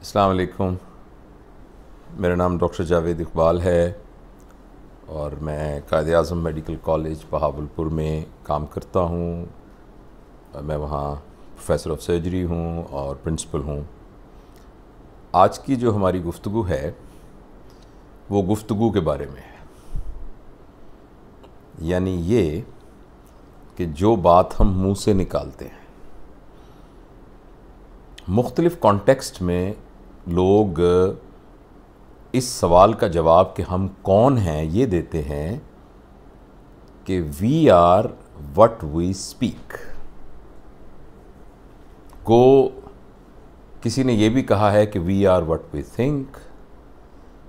अलकुम मेरा नाम डॉक्टर जावेद इकबाल है और मैं कायद अजम मेडिकल कॉलेज बहावलपुर में काम करता हूँ मैं वहाँ प्रोफेसर ऑफ सर्जरी हूँ और प्रिंसिपल हूँ आज की जो हमारी गुफ्तु है वो गुफ्तु के बारे में है यानी ये कि जो बात हम मुंह से निकालते हैं मुख्तलिफ़ कॉन्टेक्स्ट में लोग इस सवाल का जवाब कि हम कौन हैं ये देते हैं कि we are what we speak को किसी ने ये भी कहा है कि we are what we think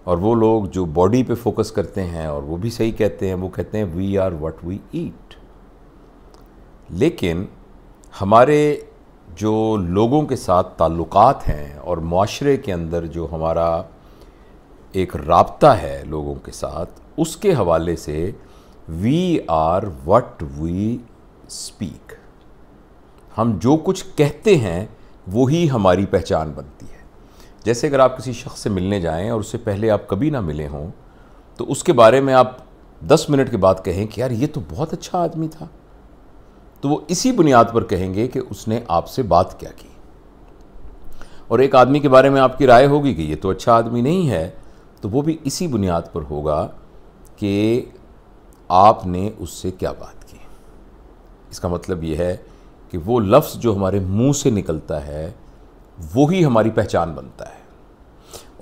और वो लोग जो बॉडी पे फोकस करते हैं और वो भी सही कहते हैं वो कहते हैं we are what we eat लेकिन हमारे जो लोगों के साथ ताल्लुकात हैं और माशरे के अंदर जो हमारा एक रबता है लोगों के साथ उसके हवाले से we are what we speak हम जो कुछ कहते हैं वही हमारी पहचान बनती है जैसे अगर आप किसी शख्स से मिलने जाएं और उससे पहले आप कभी ना मिले हों तो उसके बारे में आप दस मिनट के बाद कहें कि यार ये तो बहुत अच्छा आदमी था तो वो इसी बुनियाद पर कहेंगे कि उसने आपसे बात क्या की और एक आदमी के बारे में आपकी राय होगी कि ये तो अच्छा आदमी नहीं है तो वो भी इसी बुनियाद पर होगा कि आपने उससे क्या बात की इसका मतलब ये है कि वो लफ्ज़ जो हमारे मुंह से निकलता है वो ही हमारी पहचान बनता है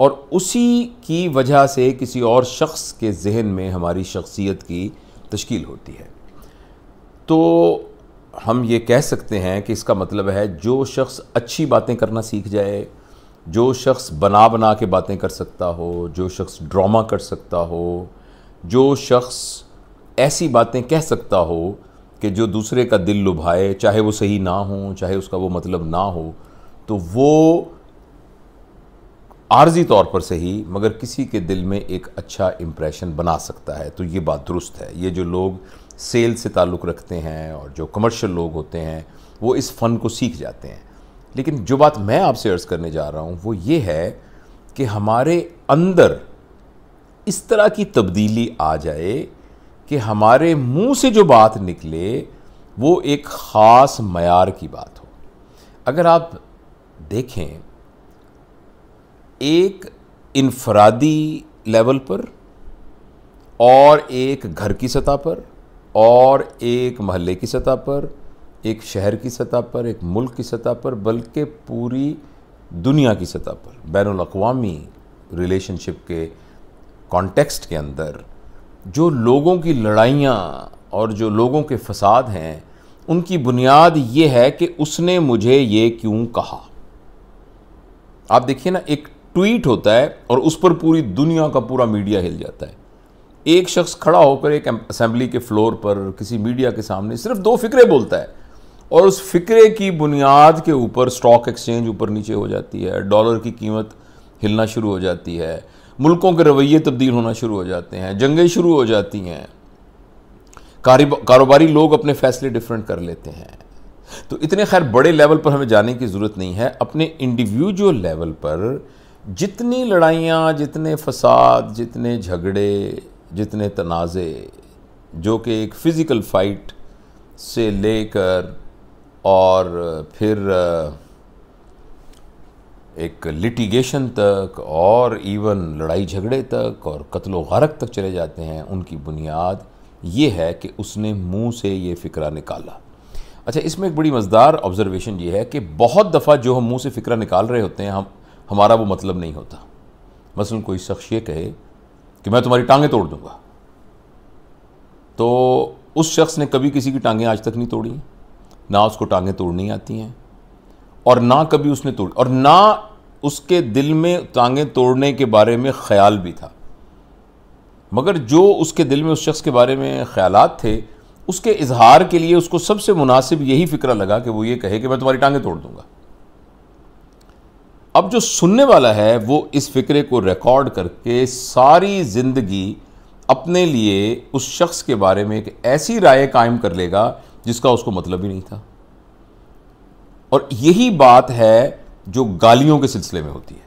और उसी की वजह से किसी और शख्स के जहन में हमारी शख्सियत की तश्कील होती है तो हम ये कह सकते हैं कि इसका मतलब है जो शख्स अच्छी बातें करना सीख जाए जो शख्स बना बना के बातें कर सकता हो जो शख्स ड्रामा कर सकता हो जो शख्स ऐसी बातें कह सकता हो कि जो दूसरे का दिल लुभाए चाहे वो सही ना हो चाहे उसका वो मतलब ना हो तो वो आर्जी तौर पर सही मगर किसी के दिल में एक अच्छा इम्प्रेशन बना सकता है तो ये बात दुरुस्त है ये जो लोग सेल से ताल्लुक़ रखते हैं और जो कमर्शियल लोग होते हैं वो इस फ़न को सीख जाते हैं लेकिन जो बात मैं आपसे अर्ज़ करने जा रहा हूँ वो ये है कि हमारे अंदर इस तरह की तब्दीली आ जाए कि हमारे मुंह से जो बात निकले वो एक ख़ास मैार की बात हो अगर आप देखें एक इनफरादी लेवल पर और एक घर की सतह पर और एक महल्ले की सतह पर एक शहर की सतह पर एक मुल्क की सतह पर बल्कि पूरी दुनिया की सतह पर बैन अवी रिलेशनशिप के कॉन्टेक्स्ट के अंदर जो लोगों की लड़ाइयाँ और जो लोगों के फसाद हैं उनकी बुनियाद ये है कि उसने मुझे ये क्यों कहा आप देखिए ना एक ट्वीट होता है और उस पर पूरी दुनिया का पूरा मीडिया हिल जाता है एक शख्स खड़ा होकर एक असम्बली के फ्लोर पर किसी मीडिया के सामने सिर्फ दो फिक्रे बोलता है और उस फिक्रे की बुनियाद के ऊपर स्टॉक एक्सचेंज ऊपर नीचे हो जाती है डॉलर की कीमत हिलना शुरू हो जाती है मुल्कों के रवैये तब्दील होना शुरू हो जाते हैं जंगें शुरू हो जाती हैं कारोबारी लोग अपने फैसले डिफरेंट कर लेते हैं तो इतने खैर बड़े लेवल पर हमें जाने की ज़रूरत नहीं है अपने इंडिविजुअल लेवल पर जितनी लड़ाइयाँ जितने फसाद जितने झगड़े जितने तनाज़े जो कि एक फ़िज़िकल फ़ाइट से लेकर और फिर एक लिटिगेशन तक और इवन लड़ाई झगड़े तक और कत्ल गारक तक चले जाते हैं उनकी बुनियाद ये है कि उसने मुंह से ये फ़िक्रा निकाला अच्छा इसमें एक बड़ी मज़ेदार ऑब्ज़रवेशन ये है कि बहुत दफ़ा जो हम मुंह से फ़िक्रा निकाल रहे होते हैं हम हमारा वो मतलब नहीं होता मसलन कोई शख्स ये कहे कि मैं तुम्हारी टांगें तोड़ दूंगा तो उस शख्स ने कभी किसी की टांगें आज तक नहीं तोड़ी ना उसको टांगें तोड़नी आती हैं और ना कभी उसने तोड़ और ना उसके दिल में टांगें तोड़ने के बारे में ख्याल भी था मगर जो उसके दिल में उस शख्स के बारे में ख्याल थे उसके इजहार के लिए उसको सबसे मुनासिब यही फ़िक्र लगा कि वो ये कहे कि मैं तुम्हारी टांगें तोड़ दूंगा अब जो सुनने वाला है वो इस फ़िक्रे को रिकॉर्ड करके सारी ज़िंदगी अपने लिए उस शख्स के बारे में एक ऐसी राय कायम कर लेगा जिसका उसको मतलब ही नहीं था और यही बात है जो गालियों के सिलसिले में होती है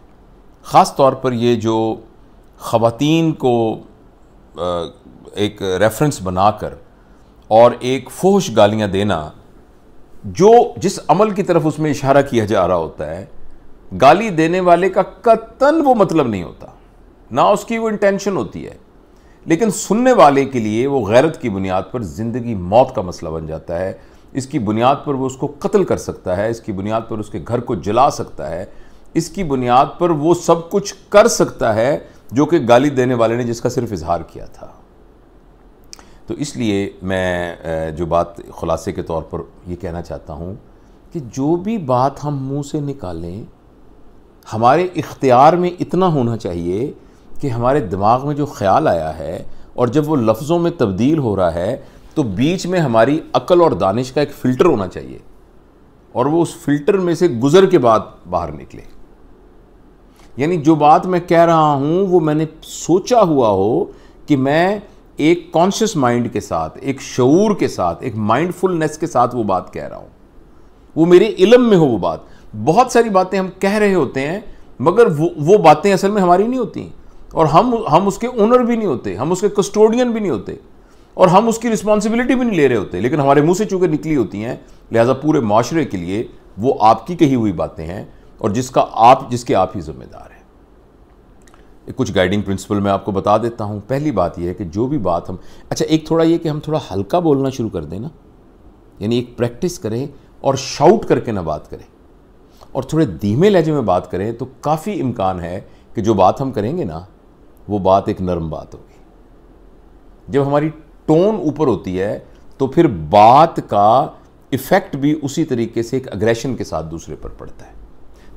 ख़ास तौर पर ये जो ख़वातीन को एक रेफरेंस बनाकर और एक फोश गालियाँ देना जो जिस अमल की तरफ उसमें इशारा किया जा रहा होता है गाली देने वाले का कतन वो मतलब नहीं होता ना उसकी वो इंटेंशन होती है लेकिन सुनने वाले के लिए वो गैरत की बुनियाद पर ज़िंदगी मौत का मसला बन जाता है इसकी बुनियाद पर वो उसको कत्ल कर सकता है इसकी बुनियाद पर उसके घर को जला सकता है इसकी बुनियाद पर वो सब कुछ कर सकता है जो कि गाली देने वाले ने जिसका सिर्फ इजहार किया था तो इसलिए मैं जो बात खुलासे के तौर पर ये कहना चाहता हूँ कि जो भी बात हम मुंह से निकालें हमारे इख्तियार में इतना होना चाहिए कि हमारे दिमाग में जो ख्याल आया है और जब वो लफ्ज़ों में तब्दील हो रहा है तो बीच में हमारी अकल और दानिश का एक फ़िल्टर होना चाहिए और वो उस फिल्टर में से गुज़र के बाद बाहर निकले यानी जो बात मैं कह रहा हूँ वो मैंने सोचा हुआ हो कि मैं एक कॉन्शियस माइंड के साथ एक शूर के साथ एक माइंडफुलनेस के साथ वो बात कह रहा हूँ वो मेरे इलम में हो वो बात बहुत सारी बातें हम कह रहे होते हैं मगर वो वो बातें असल में हमारी नहीं होती और हम हम उसके ओनर भी नहीं होते हम उसके कस्टोडियन भी नहीं होते और हम उसकी रिस्पॉन्सिबिलिटी भी नहीं ले रहे होते लेकिन हमारे मुंह से चूँकि निकली होती हैं लिहाजा पूरे माशरे के लिए वो आपकी कही हुई बातें हैं और जिसका आप जिसके आप ही जिम्मेदार हैं कुछ गाइडिंग प्रिंसिपल मैं आपको बता देता हूँ पहली बात यह है कि जो भी बात हम अच्छा एक थोड़ा ये कि हम थोड़ा हल्का बोलना शुरू कर देना यानी एक प्रैक्टिस करें और शाउट करके ना बात करें और थोड़े धीमे लहजे में बात करें तो काफ़ी इम्कान है कि जो बात हम करेंगे ना वो बात एक नरम बात होगी जब हमारी टोन ऊपर होती है तो फिर बात का इफ़ेक्ट भी उसी तरीके से एक अग्रेशन के साथ दूसरे पर पड़ता है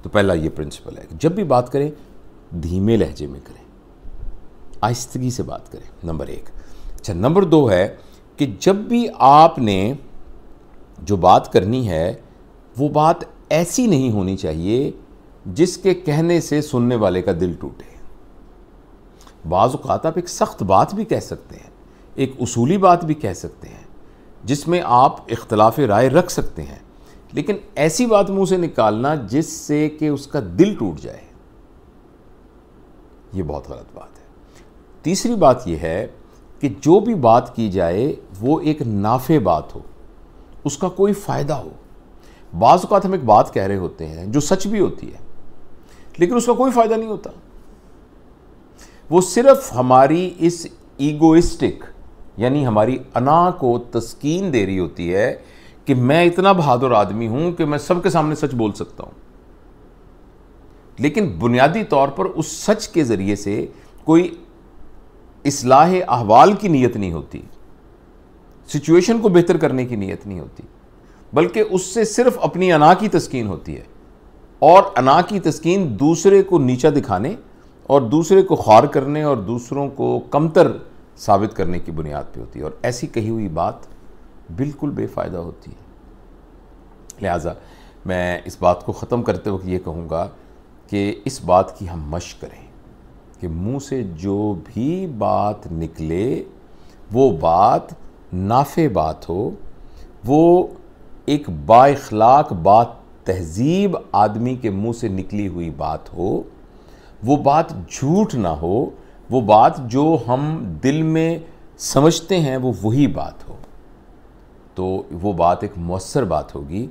तो पहला ये प्रिंसिपल है जब भी बात करें धीमे लहजे में करें आहिस्तगी से बात करें नंबर एक अच्छा नंबर दो है कि जब भी आपने जो बात करनी है वो बात ऐसी नहीं होनी चाहिए जिसके कहने से सुनने वाले का दिल टूटे बाज़ात आप एक सख्त बात भी कह सकते हैं एक उसूली बात भी कह सकते हैं जिसमें आप इख्तलाफ राय रख सकते हैं लेकिन ऐसी बात मुंह से निकालना जिससे कि उसका दिल टूट जाए ये बहुत गलत बात है तीसरी बात यह है कि जो भी बात की जाए वो एक नाफे बात हो उसका कोई फ़ायदा हो बाज हम एक बात कह रहे होते हैं जो सच भी होती है लेकिन उसका कोई फ़ायदा नहीं होता वो सिर्फ हमारी इस ईगोइस्टिक यानी हमारी अना को तस्कीन दे रही होती है कि मैं इतना बहादुर आदमी हूं कि मैं सबके सामने सच बोल सकता हूं लेकिन बुनियादी तौर पर उस सच के ज़रिए से कोई इसलाह अहवाल की नीयत नहीं होती सिचुएशन को बेहतर करने की नीयत नहीं होती बल्कि उससे सिर्फ अपनी अना की तस्कीन होती है और अना की तस्कीन दूसरे को नीचा दिखाने और दूसरे को ख्वार करने और दूसरों को कमतर साबित करने की बुनियाद पे होती है और ऐसी कही हुई बात बिल्कुल बेफ़ायदा होती है लिहाजा मैं इस बात को ख़त्म करते वक्त ये कहूँगा कि इस बात की हम मश करें कि मुंह से जो भी बात निकले वो बात नाफे बात हो वो एक बाखलाक बात तहजीब आदमी के मुंह से निकली हुई बात हो वो बात झूठ ना हो वो बात जो हम दिल में समझते हैं वो वही बात हो तो वो बात एक मौसर बात होगी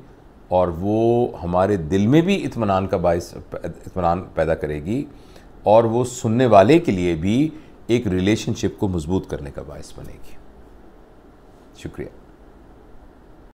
और वो हमारे दिल में भी इतमान का बायस इतमान पैदा करेगी और वो सुनने वाले के लिए भी एक रिलेशनशिप को मजबूत करने का बायस बनेगी शुक्रिया